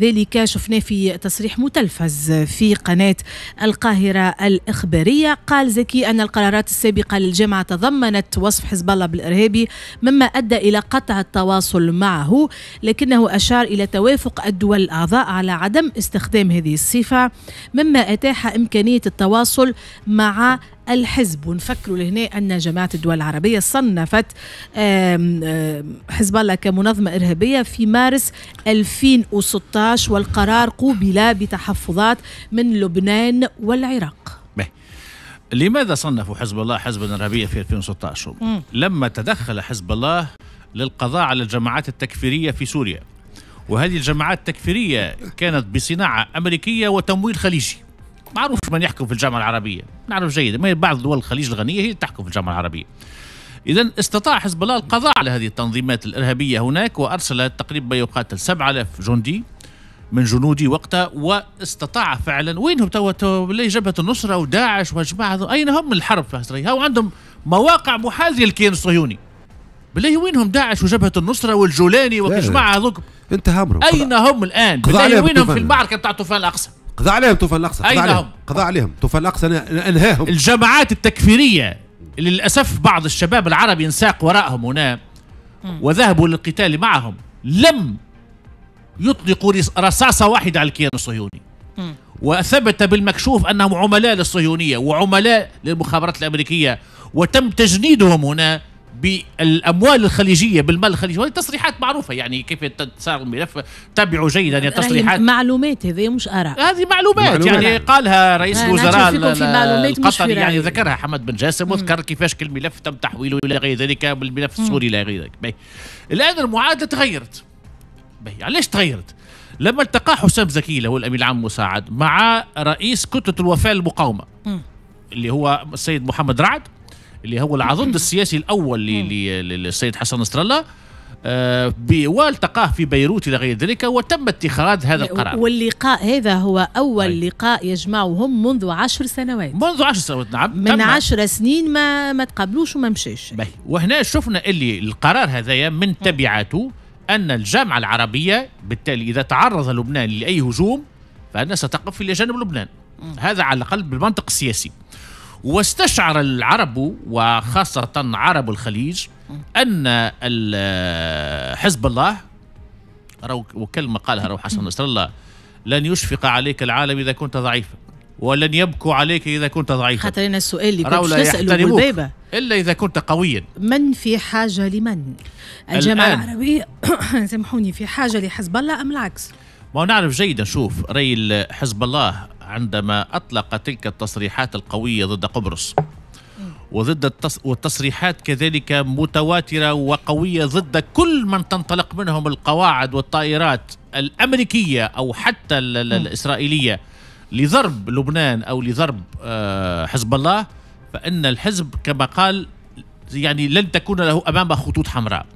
ذلك شفناه في تصريح متلفز في قناة القاهرة الإخبارية قال زكي أن القرارات السابقة للجامعة تضمنت وصف حزب الله بالإرهابي مما أدى إلى قطع التواصل معه لكنه أشار إلى توافق الدول الأعضاء على عدم استخدام هذه الصفة مما أتاح إمكانية التواصل مع الحزب ونفكروا لهنا أن جماعة الدول العربية صنفت حزب الله كمنظمة إرهابية في مارس 2016 والقرار قوبل بتحفظات من لبنان والعراق لماذا صنفوا حزب الله حزبا إرهابيا في 2016 لما تدخل حزب الله للقضاء على الجماعات التكفيرية في سوريا وهذه الجماعات التكفيرية كانت بصناعة أمريكية وتمويل خليجي معروف من يحكم في الجامعه العربيه نعرف جيدا ما بعض دول الخليج الغنيه هي تحكم في الجامعه العربيه إذا استطاع حزب الله القضاء على هذه التنظيمات الإرهابية هناك وأرسل تقريبا ما يقاتل 7000 جندي من جنودي وقتها واستطاع فعلا وينهم توا توا جبهة النصرة وداعش وجماعة أين هم من الحرب في إسرائيل هاو عندهم مواقع محاذية للكيان الصهيوني بالله وينهم داعش وجبهة النصرة والجولاني والجماعة هذوك انت همرهم أين هم الآن بالله وينهم في المعركة بتاع طوفان الأقصى قضى عليهم طوفان الاقصى قضى عليهم قضى عليهم طوفان الاقصى انهاهم الجماعات التكفيريه للاسف بعض الشباب العرب انساق وراءهم هنا وذهبوا للقتال معهم لم يطلقوا رصاصه واحده على الكيان الصهيوني وثبت بالمكشوف انهم عملاء للصهيونيه وعملاء للمخابرات الامريكيه وتم تجنيدهم هنا بالاموال الخليجيه بالمال الخليجي وهذه تصريحات معروفه يعني كيف صار الملف تابعوا جيدا التصريحات معلومات هذه مش اراء هذه معلومات, معلومات يعني قالها رئيس الوزراء القطري يعني ذكرها حمد بن جاسم وذكر كيفاش كل ملف تم تحويله الى غير ذلك بالملف السوري الى غير ذلك الان المعادله تغيرت علاش تغيرت؟ لما التقى حسام زكي له الامين العام مساعد مع رئيس كتله الوفاء المقاومه اللي هو السيد محمد رعد اللي هو العضد السياسي الاول للسيد حسن نصر الله آه، والتقاه في بيروت الى غير ذلك وتم اتخاذ هذا القرار واللقاء هذا هو اول أي. طيب. لقاء يجمعهم منذ عشر سنوات منذ عشر سنوات نعم من عشر سنين ما ما تقابلوش وما مشاش وهنا شفنا اللي القرار هذايا من تبعاته ان الجامعه العربيه بالتالي اذا تعرض لبنان لاي هجوم فانها ستقف الى جانب لبنان هذا على الاقل بالمنطق السياسي واستشعر العرب وخاصة عرب الخليج أن حزب الله وكلمة قالها روح حسن نصر الله لن يشفق عليك العالم إذا كنت ضعيفا ولن يبكوا عليك اذا كنت ضعيفا حتى لنا السؤال اللي كنت نساله بالبيبه الا اذا كنت قويا من في حاجه لمن؟ الجامعه العربيه سامحوني في حاجه لحزب الله ام العكس؟ ما نعرف جيدا شوف ري حزب الله عندما أطلق تلك التصريحات القوية ضد قبرص وضد التص... والتصريحات كذلك متواترة وقوية ضد كل من تنطلق منهم القواعد والطائرات الأمريكية أو حتى ال... الإسرائيلية لضرب لبنان أو لضرب آه، حزب الله فإن الحزب كما قال يعني لن تكون له أمامه خطوط حمراء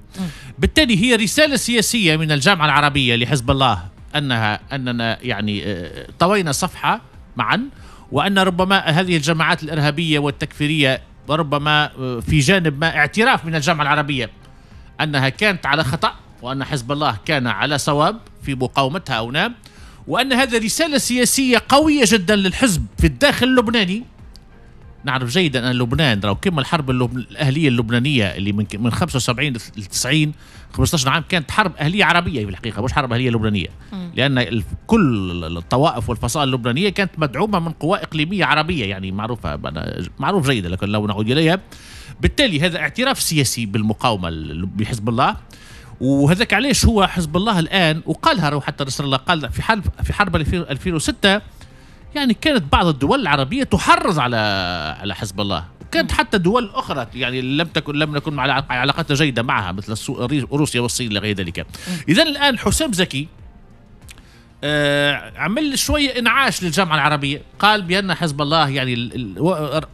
بالتالي هي رسالة سياسية من الجامعة العربية لحزب الله انها اننا يعني آه، طوينا صفحه معا وان ربما هذه الجماعات الارهابيه والتكفيريه ربما آه، في جانب ما اعتراف من الجامعه العربيه انها كانت على خطا وان حزب الله كان على صواب في مقاومتها او وان هذا رساله سياسيه قويه جدا للحزب في الداخل اللبناني نعرف جيدا ان لبنان راه كما الحرب اللبن... الاهليه اللبنانيه اللي من من 75 ل 90 15 عام كانت حرب اهليه عربيه في الحقيقه مش حرب اهليه لبنانيه مم. لان كل الطوائف والفصائل اللبنانيه كانت مدعومه من قوى اقليميه عربيه يعني معروفه معروف جيدا لكن لو نعود اليها بالتالي هذا اعتراف سياسي بالمقاومه بحزب الله وهذاك علاش هو حزب الله الان وقالها حتى نصر الله قال في حرب في حرب 2006 يعني كانت بعض الدول العربيه تحرض على على حزب الله كانت حتى دول اخرى يعني لم تكن لم نكن على علاقات جيده معها مثل روسيا والصين لغير ذلك اذا الان حسام زكي آه، عمل شوية انعاش للجامعة العربية قال بأن حزب الله يعني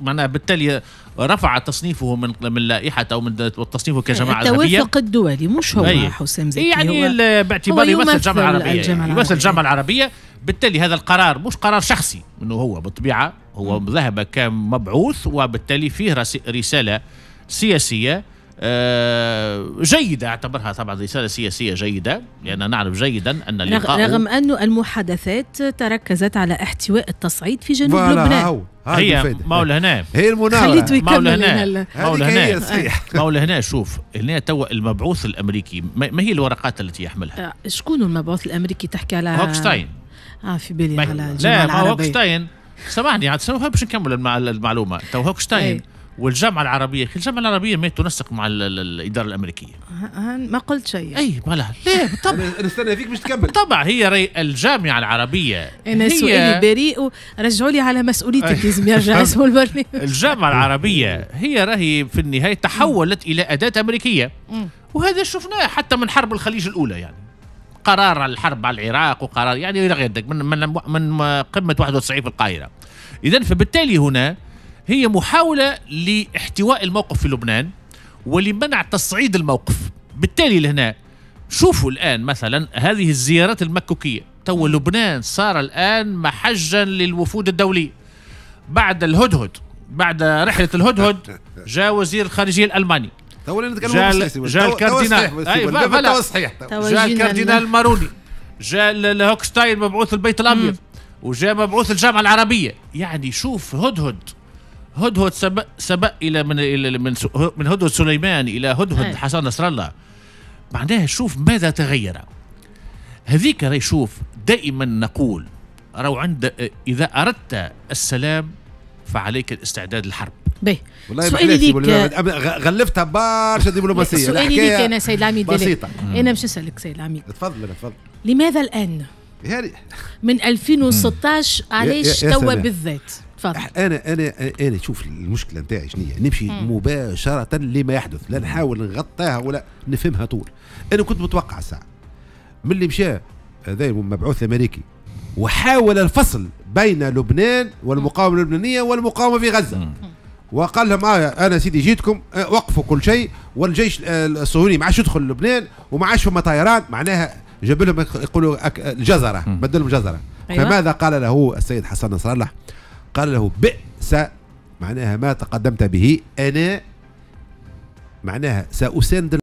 معناها بالتالي رفع تصنيفه من من لائحه او من تصنيفه كجماعه التوافق التوثق الدولي مش هو طيب. أي. حسام زكي يعني هو باعتباره يمثل الجامعه العربيه يعني يمثل الجامعه العربيه بالتالي هذا القرار مش قرار شخصي انه هو بالطبيعه هو ذهب كمبعوث وبالتالي فيه رساله سياسيه آه، جيدة أعتبرها طبعا رسالة سياسية جيدة لأننا نعرف جيدا أن اللقاء رغم أن المحادثات تركزت على احتواء التصعيد في جنوب لبنان هي مول هنا هي المناورة خليته يكمل هنا مول هنا مول هنا شوف هنا توا المبعوث الأمريكي ما هي الورقات التي يحملها آه، شكون المبعوث الأمريكي تحكي على هوكشتاين اه في بالي على لا ما هوكشتاين سامحني عاد باش نكمل المعلومة تو هوكشتاين إيه. والجامعه العربيه الجامعه العربيه ما تنسق مع الاداره الامريكيه ما قلت شيء اي ما لا ليه طبعا انا استنى فيك باش تكمل طبعا هي ري الجامعه العربيه انا هي... سؤالي بريء رجعوا لي على مسؤوليتك لازم يرجع اسمه البرنامج الجامعه العربيه هي راهي في النهايه تحولت الى اداه امريكيه وهذا شفناه حتى من حرب الخليج الاولى يعني قرار الحرب على العراق وقرار يعني الى غير من من من قمه 91 في القاهره اذا فبالتالي هنا هي محاولة لاحتواء الموقف في لبنان ولمنع تصعيد الموقف بالتالي لهنا شوفوا الآن مثلا هذه الزيارات المكوكية تو لبنان صار الآن محجا للوفود الدولية بعد الهدهد بعد رحلة الهدهد جاء وزير الخارجية الألماني تو نتكلموا جاء الكاردينال أيوة، جاء الكاردينال الماروني جاء الهوكستاين مبعوث البيت الابيض وجاء مبعوث الجامعه العربيه يعني شوف هدهد هدهد سبق, سبق الى من الى من من هدهد سليمان الى هدهد حسن نصر الله معناها شوف ماذا تغير هذيك راي شوف دائما نقول راهو عند اذا اردت السلام فعليك الاستعداد للحرب باهي سؤالي ليك غلفتها برشا دبلوماسيه سؤالي ليك انا سيد العميد بسيطه انا مش نسالك سيد العميد تفضل تفضل لماذا الان هاري. من 2016 علاش توا بالذات تفضل انا انا انا شوف المشكله نتاعي شنو هي نمشي مم. مباشره لما يحدث لا نحاول نغطيها ولا نفهمها طول انا كنت متوقع الساعه من اللي مشى هذا مبعوث امريكي وحاول الفصل بين لبنان والمقاومه اللبنانيه والمقاومه في غزه مم. وقال لهم آه انا سيدي جيتكم آه، وقفوا كل شيء والجيش آه، الصهيوني ما عادش يدخل لبنان وما عادش فما طيران معناها جاب لهم يقولوا الجزره بدل لهم جزره أيوة. فماذا قال له السيد حسن نصر الله قال له بئس معناها ما تقدمت به انا معناها ساساند